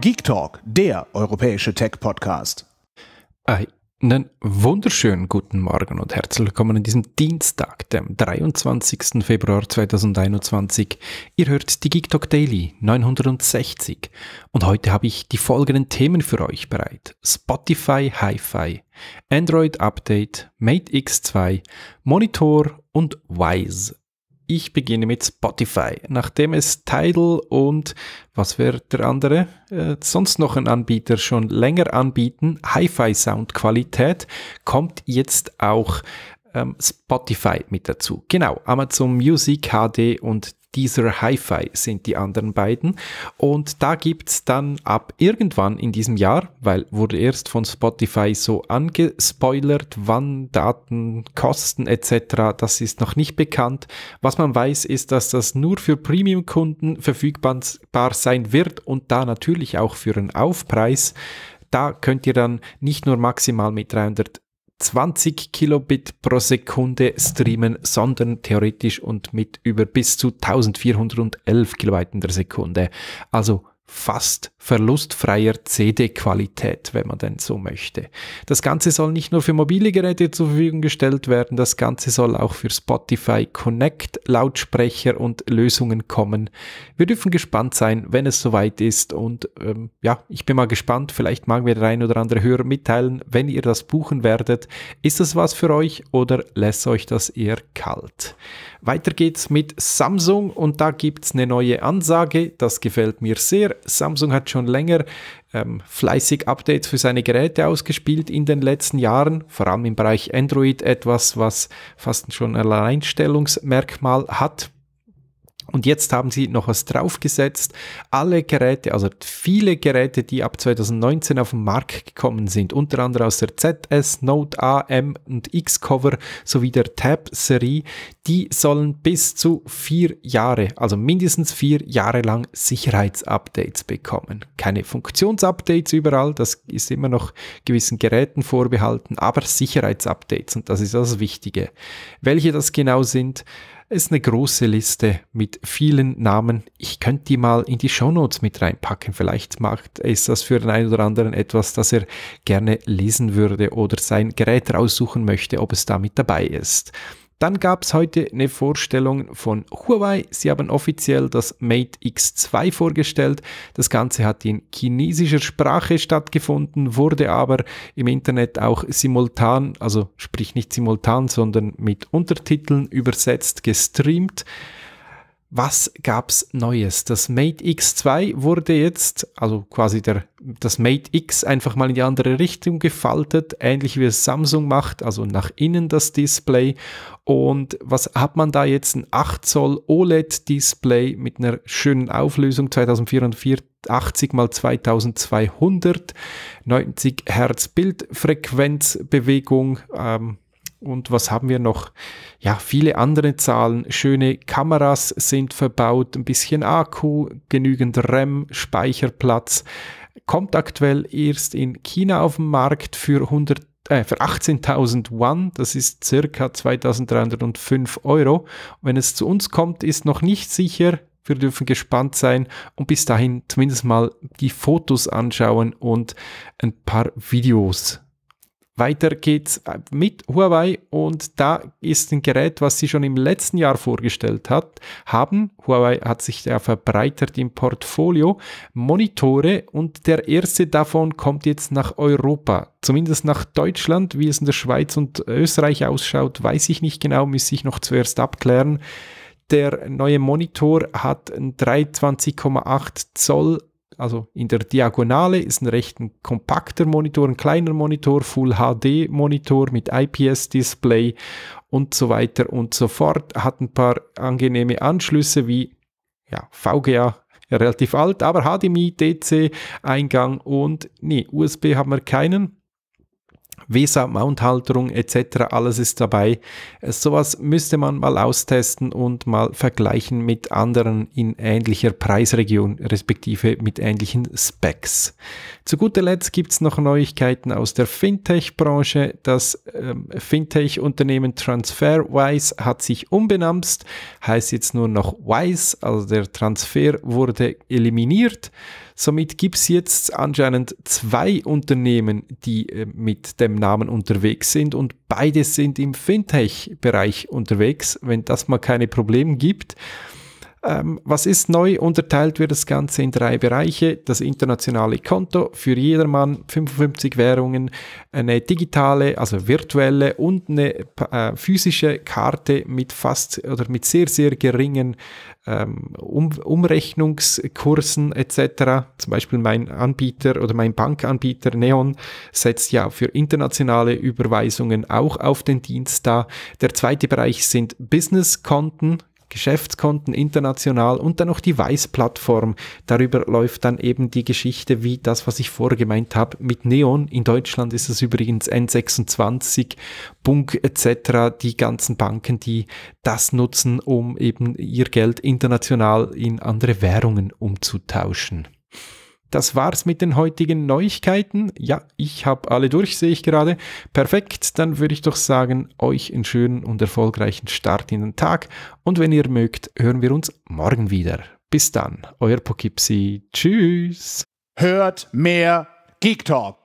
Geek Talk, der europäische Tech-Podcast. Einen wunderschönen guten Morgen und herzlich willkommen an diesem Dienstag, dem 23. Februar 2021. Ihr hört die Geek Talk Daily 960 und heute habe ich die folgenden Themen für euch bereit. Spotify Hi-Fi, Android Update, Mate X2, Monitor und Wise. Ich beginne mit Spotify. Nachdem es Tidal und was wäre der andere? Äh, sonst noch ein Anbieter schon länger anbieten, hi fi sound qualität kommt jetzt auch ähm, Spotify mit dazu. Genau, Amazon Music HD und dieser Hi-Fi sind die anderen beiden. Und da gibt es dann ab irgendwann in diesem Jahr, weil wurde erst von Spotify so angespoilert, wann Daten kosten etc., das ist noch nicht bekannt. Was man weiß, ist, dass das nur für Premium-Kunden verfügbar sein wird und da natürlich auch für einen Aufpreis. Da könnt ihr dann nicht nur maximal mit 300 20 Kilobit pro Sekunde streamen, sondern theoretisch und mit über bis zu 1411 Kilobyte in der Sekunde. Also fast verlustfreier CD-Qualität, wenn man denn so möchte. Das Ganze soll nicht nur für mobile Geräte zur Verfügung gestellt werden, das Ganze soll auch für Spotify Connect, Lautsprecher und Lösungen kommen. Wir dürfen gespannt sein, wenn es soweit ist und ähm, ja, ich bin mal gespannt, vielleicht mag mir der ein oder andere Hörer mitteilen, wenn ihr das buchen werdet, ist das was für euch oder lässt euch das eher kalt? Weiter geht's mit Samsung und da gibt es eine neue Ansage, das gefällt mir sehr Samsung hat schon länger ähm, fleißig Updates für seine Geräte ausgespielt in den letzten Jahren, vor allem im Bereich Android etwas, was fast schon ein Alleinstellungsmerkmal hat. Und jetzt haben sie noch was draufgesetzt. Alle Geräte, also viele Geräte, die ab 2019 auf den Markt gekommen sind, unter anderem aus der ZS, Note A, M und X-Cover sowie der Tab-Serie, die sollen bis zu vier Jahre, also mindestens vier Jahre lang Sicherheitsupdates bekommen. Keine Funktionsupdates überall, das ist immer noch gewissen Geräten vorbehalten, aber Sicherheitsupdates und das ist das Wichtige. Welche das genau sind, ist eine große Liste mit vielen Namen. Ich könnte die mal in die Shownotes mit reinpacken. Vielleicht macht es das für den einen oder anderen etwas, das er gerne lesen würde oder sein Gerät raussuchen möchte, ob es damit dabei ist. Dann gab es heute eine Vorstellung von Huawei. Sie haben offiziell das Mate X2 vorgestellt. Das Ganze hat in chinesischer Sprache stattgefunden, wurde aber im Internet auch simultan, also sprich nicht simultan, sondern mit Untertiteln übersetzt, gestreamt was gab's Neues? Das Mate X2 wurde jetzt, also quasi der, das Mate X einfach mal in die andere Richtung gefaltet, ähnlich wie es Samsung macht, also nach innen das Display. Und was hat man da jetzt? Ein 8 Zoll OLED Display mit einer schönen Auflösung 2440 80 mal 2200, 90 Hertz Bildfrequenzbewegung, ähm, und was haben wir noch? Ja, viele andere Zahlen. Schöne Kameras sind verbaut, ein bisschen Akku, genügend RAM, Speicherplatz. Kommt aktuell erst in China auf den Markt für äh, für 18.000 One, das ist circa 2.305 Euro. Wenn es zu uns kommt, ist noch nicht sicher. Wir dürfen gespannt sein und bis dahin zumindest mal die Fotos anschauen und ein paar Videos weiter geht's äh, mit Huawei und da ist ein Gerät, was sie schon im letzten Jahr vorgestellt hat, haben. Huawei hat sich ja verbreitert im Portfolio. Monitore und der erste davon kommt jetzt nach Europa. Zumindest nach Deutschland. Wie es in der Schweiz und Österreich ausschaut, weiß ich nicht genau, müsste ich noch zuerst abklären. Der neue Monitor hat ein 23,8 Zoll also in der Diagonale ist ein recht ein kompakter Monitor, ein kleiner Monitor, Full HD Monitor mit IPS Display und so weiter und so fort. Hat ein paar angenehme Anschlüsse wie ja, VGA relativ alt, aber HDMI, DC Eingang und nee, USB haben wir keinen. Vesa, Mounthalterung etc. alles ist dabei. Äh, sowas müsste man mal austesten und mal vergleichen mit anderen in ähnlicher Preisregion respektive mit ähnlichen Specs. Zu guter Letzt gibt es noch Neuigkeiten aus der Fintech-Branche. Das ähm, Fintech-Unternehmen TransferWise hat sich umbenamst, heißt jetzt nur noch Wise, also der Transfer wurde eliminiert Somit gibt es jetzt anscheinend zwei Unternehmen, die äh, mit dem Namen unterwegs sind und beides sind im Fintech-Bereich unterwegs. Wenn das mal keine Probleme gibt, ähm, was ist neu? Unterteilt wird das Ganze in drei Bereiche. Das internationale Konto für jedermann, 55 Währungen, eine digitale, also virtuelle und eine äh, physische Karte mit fast oder mit sehr, sehr geringen ähm, um Umrechnungskursen etc. Zum Beispiel mein Anbieter oder mein Bankanbieter Neon setzt ja für internationale Überweisungen auch auf den Dienst da. Der zweite Bereich sind Business-Konten. Geschäftskonten international und dann noch die Weiß-Plattform. Darüber läuft dann eben die Geschichte, wie das, was ich vorher gemeint habe, mit Neon. In Deutschland ist es übrigens N26, Bunk etc., die ganzen Banken, die das nutzen, um eben ihr Geld international in andere Währungen umzutauschen das war's mit den heutigen Neuigkeiten. Ja, ich habe alle durch, sehe ich gerade. Perfekt, dann würde ich doch sagen, euch einen schönen und erfolgreichen Start in den Tag. Und wenn ihr mögt, hören wir uns morgen wieder. Bis dann, euer Pokipsi. Tschüss. Hört mehr Geek Talk.